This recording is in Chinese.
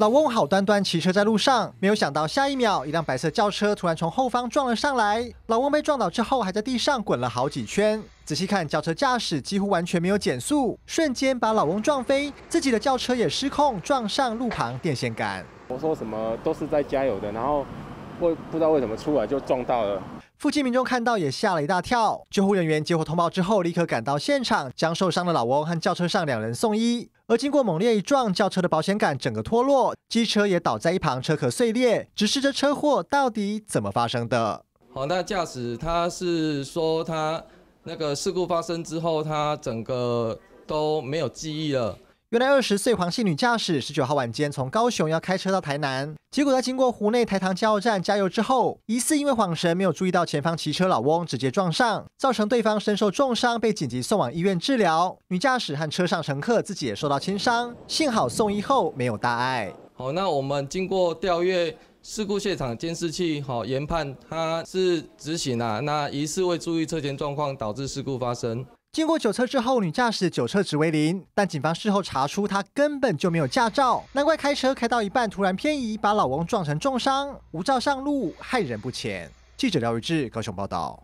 老翁好端端骑车在路上，没有想到下一秒，一辆白色轿车突然从后方撞了上来。老翁被撞倒之后，还在地上滚了好几圈。仔细看，轿车驾驶几乎完全没有减速，瞬间把老翁撞飞，自己的轿车也失控，撞上路旁电线杆。我说什么都是在加油的，然后不不知道为什么出来就撞到了。附近民众看到也吓了一大跳，救护人员接获通报之后立刻赶到现场，将受伤的老翁和轿车上两人送医。而经过猛烈一撞，轿车的保险杆整个脱落，机车也倒在一旁，车壳碎裂。只是这车祸到底怎么发生的？好，那驾驶他是说他那个事故发生之后，他整个都没有记忆了。原来二十岁黄姓女驾驶十九号晚间从高雄要开车到台南，结果在经过湖内台塘加油站加油之后，疑似因为晃神没有注意到前方骑车老翁，直接撞上，造成对方身受重伤，被紧急送往医院治疗。女驾驶和车上乘客自己也受到轻伤，幸好送医后没有大碍。好，那我们经过调阅事故现场监视器，好研判他是直行啊，那疑似未注意车前状况导致事故发生。经过酒测之后，女驾驶酒测值为零，但警方事后查出她根本就没有驾照，难怪开车开到一半突然偏移，把老王撞成重伤。无照上路，害人不浅。记者廖宇志高雄报道。